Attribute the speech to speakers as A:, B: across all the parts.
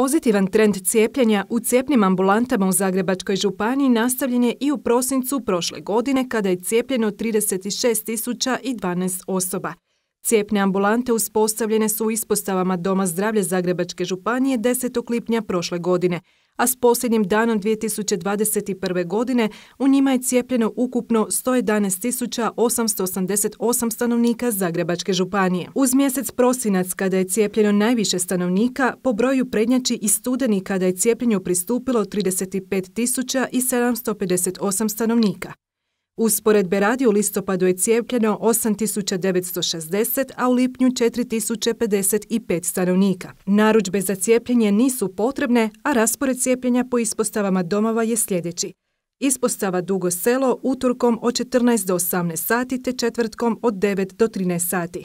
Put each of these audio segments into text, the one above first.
A: Pozitivan trend cijepljenja u cijepnim ambulantama u Zagrebačkoj županiji nastavljen je i u prosincu prošle godine kada je cijepljeno 36.012 osoba. Cijepne ambulante uspostavljene su u ispostavama Doma zdravlja Zagrebačke županije 10. lipnja prošle godine, a s posljednjim danom 2021. godine u njima je cijepljeno ukupno 111.888 stanovnika Zagrebačke županije. Uz mjesec prosinac kada je cijepljeno najviše stanovnika, po broju prednjači i studeni kada je cijepljenju pristupilo 35.758 stanovnika. Usporedbe radi u listopadu je cijepljeno 8960, a u lipnju 4055 stanovnika. Naručbe za cijepljenje nisu potrebne, a raspored cijepljenja po ispostavama domova je sljedeći. Ispostava Dugo selo utorkom od 14 do 18 sati te četvrtkom od 9 do 13 sati.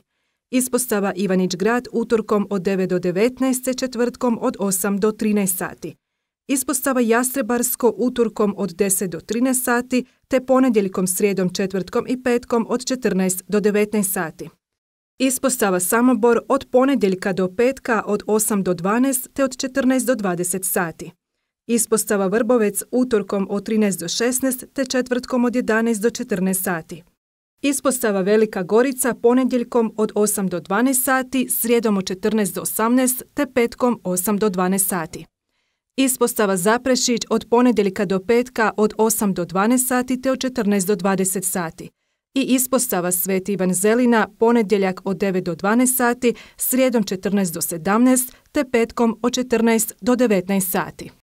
A: Ispostava Ivanić grad utorkom od 9 do 19 te četvrtkom od 8 do 13 sati. Ispostava Jastrebarsko utorkom od 10 do 13 sati te ponedjeljkom, srijedom, četvrtkom i petkom od 14 do 19 sati. Ispostava Samobor od ponedjeljka do petka od 8 do 12 te od 14 do 20 sati. Ispostava Vrbovec utorkom od 13 do 16 te četvrtkom od 11 do 14 sati. Ispostava Velika Gorica ponedjeljkom od 8 do 12 sati, srijedom od 14 do 18 te petkom 8 do 12 sati. Ispostava Zaprešić od ponedjeljka do petka od 8 do 12 sati te od 14 do 20 sati. I ispostava Sveti Ivan Zelina ponedjeljak od 9 do 12 sati, srijedom 14 do 17 te petkom od 14 do 19 sati.